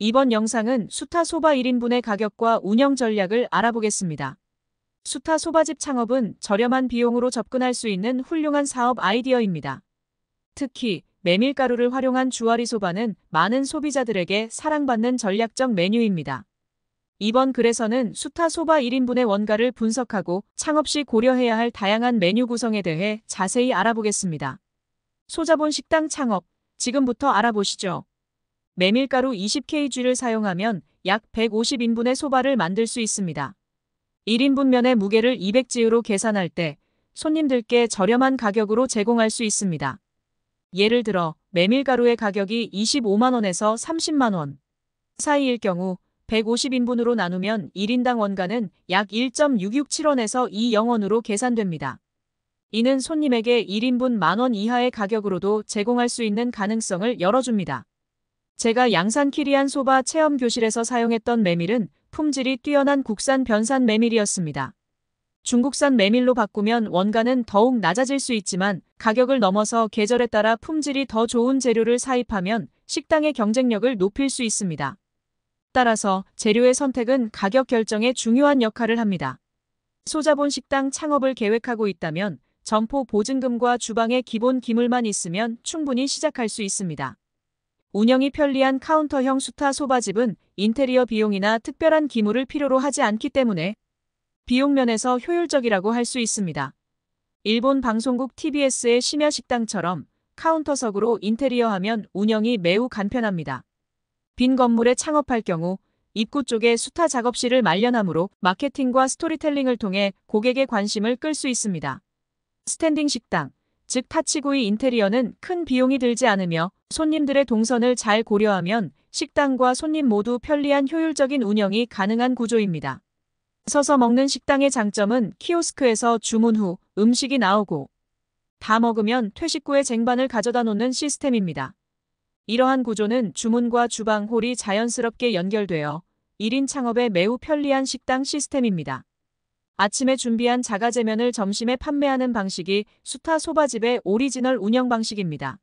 이번 영상은 수타 소바 1인분의 가격과 운영 전략을 알아보겠습니다. 수타 소바집 창업은 저렴한 비용으로 접근할 수 있는 훌륭한 사업 아이디어입니다. 특히 메밀가루를 활용한 주아리 소바는 많은 소비자들에게 사랑받는 전략적 메뉴입니다. 이번 글에서는 수타 소바 1인분의 원가를 분석하고 창업 시 고려해야 할 다양한 메뉴 구성에 대해 자세히 알아보겠습니다. 소자본 식당 창업, 지금부터 알아보시죠. 메밀가루 20kg를 사용하면 약 150인분의 소바를 만들 수 있습니다. 1인분 면의 무게를 200지으로 계산할 때 손님들께 저렴한 가격으로 제공할 수 있습니다. 예를 들어 메밀가루의 가격이 25만원에서 30만원 사이일 경우 150인분으로 나누면 1인당 원가는 약 1.667원에서 2영원으로 계산됩니다. 이는 손님에게 1인분 만원 이하의 가격으로도 제공할 수 있는 가능성을 열어줍니다. 제가 양산 키리안 소바 체험 교실에서 사용했던 메밀은 품질이 뛰어난 국산 변산 메밀이었습니다. 중국산 메밀로 바꾸면 원가는 더욱 낮아질 수 있지만 가격을 넘어서 계절에 따라 품질이 더 좋은 재료를 사입하면 식당의 경쟁력을 높일 수 있습니다. 따라서 재료의 선택은 가격 결정에 중요한 역할을 합니다. 소자본 식당 창업을 계획하고 있다면 점포 보증금과 주방의 기본 기물만 있으면 충분히 시작할 수 있습니다. 운영이 편리한 카운터형 수타 소바집은 인테리어 비용이나 특별한 기물을 필요로 하지 않기 때문에 비용 면에서 효율적이라고 할 수 있습니다. 일본 방송국 TBS의 심야 식당처럼 카운터석으로 인테리어하면 운영이 매우 간편합니다. 빈 건물에 창업할 경우 입구 쪽에 수타 작업실을 마련함으로 마케팅과 스토리텔링을 통해 고객의 관심을 끌 수 있습니다. 스탠딩 식당 즉 타치구이 인테리어는 큰 비용이 들지 않으며 손님들의 동선을 잘 고려하면 식당과 손님 모두 편리한 효율적인 운영이 가능한 구조입니다. 서서 먹는 식당의 장점은 키오스크에서 주문 후 음식이 나오고 다 먹으면 퇴식 후에 쟁반을 가져다 놓는 시스템입니다. 이러한 구조는 주문과 주방 홀이 자연스럽게 연결되어 1인 창업에 매우 편리한 식당 시스템입니다. 아침에 준비한 자가제면을 점심에 판매하는 방식이 수타 소바집의 오리지널 운영 방식입니다.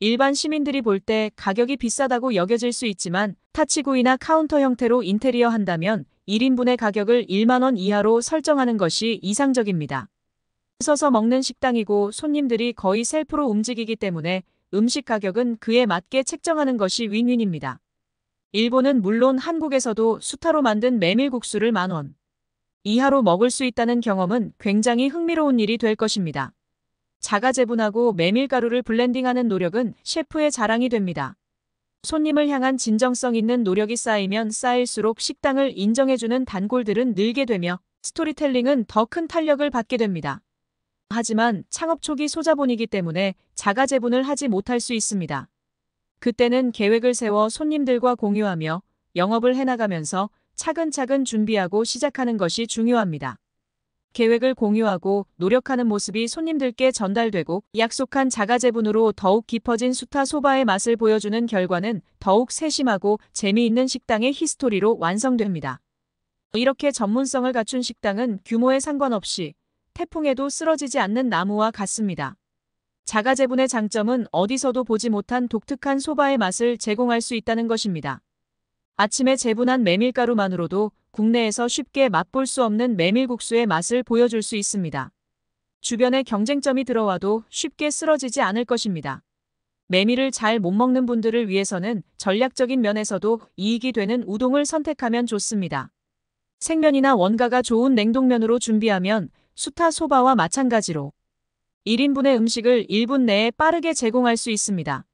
일반 시민들이 볼 때 가격이 비싸다고 여겨질 수 있지만 타치구이나 카운터 형태로 인테리어 한다면 1인분의 가격을 1만원 이하로 설정하는 것이 이상적입니다. 서서 먹는 식당이고 손님들이 거의 셀프로 움직이기 때문에 음식 가격은 그에 맞게 책정하는 것이 윈윈입니다. 일본은 물론 한국에서도 수타로 만든 메밀국수를 만원, 이하로 먹을 수 있다는 경험은 굉장히 흥미로운 일이 될 것입니다. 자가제분하고 메밀가루를 블렌딩하는 노력은 셰프의 자랑이 됩니다. 손님을 향한 진정성 있는 노력이 쌓이면 쌓일수록 식당을 인정해주는 단골들은 늘게 되며 스토리텔링은 더 큰 탄력을 받게 됩니다. 하지만 창업 초기 소자본이기 때문에 자가제분을 하지 못할 수 있습니다. 그때는 계획을 세워 손님들과 공유하며 영업을 해나가면서 차근차근 준비하고 시작하는 것이 중요합니다. 계획을 공유하고 노력하는 모습이 손님들께 전달되고 약속한 자가제분으로 더욱 깊어진 수타 소바의 맛을 보여주는 결과는 더욱 세심하고 재미있는 식당의 히스토리로 완성됩니다. 이렇게 전문성을 갖춘 식당은 규모에 상관없이 태풍에도 쓰러지지 않는 나무와 같습니다. 자가제분의 장점은 어디서도 보지 못한 독특한 소바의 맛을 제공할 수 있다는 것입니다. 아침에 재분한 메밀가루만으로도 국내에서 쉽게 맛볼 수 없는 메밀국수의 맛을 보여줄 수 있습니다. 주변에 경쟁점이 들어와도 쉽게 쓰러지지 않을 것입니다. 메밀을 잘 못 먹는 분들을 위해서는 전략적인 면에서도 이익이 되는 우동을 선택하면 좋습니다. 생면이나 원가가 좋은 냉동면으로 준비하면 수타 소바와 마찬가지로 1인분의 음식을 1분 내에 빠르게 제공할 수 있습니다.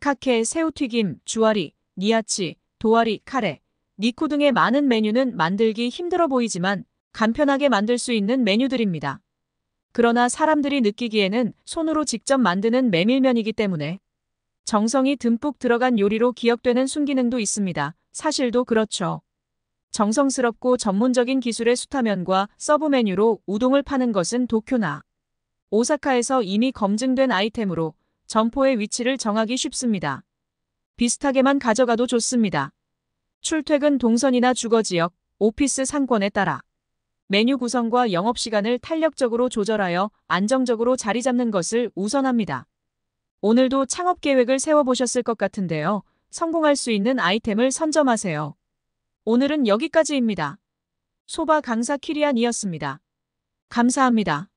카케, 새우튀김, 주아리, 니아치, 도화리, 카레, 니코 등의 많은 메뉴는 만들기 힘들어 보이지만 간편하게 만들 수 있는 메뉴들입니다. 그러나 사람들이 느끼기에는 손으로 직접 만드는 메밀면이기 때문에 정성이 듬뿍 들어간 요리로 기억되는 순기능도 있습니다. 사실도 그렇죠. 정성스럽고 전문적인 기술의 수타면과 서브 메뉴로 우동을 파는 것은 도쿄나 오사카에서 이미 검증된 아이템으로 점포의 위치를 정하기 쉽습니다. 비슷하게만 가져가도 좋습니다. 출퇴근 동선이나 주거지역, 오피스 상권에 따라 메뉴 구성과 영업시간을 탄력적으로 조절하여 안정적으로 자리 잡는 것을 우선합니다. 오늘도 창업 계획을 세워보셨을 것 같은데요. 성공할 수 있는 아이템을 선점하세요. 오늘은 여기까지입니다. 소바 강사 키리안이었습니다. 감사합니다.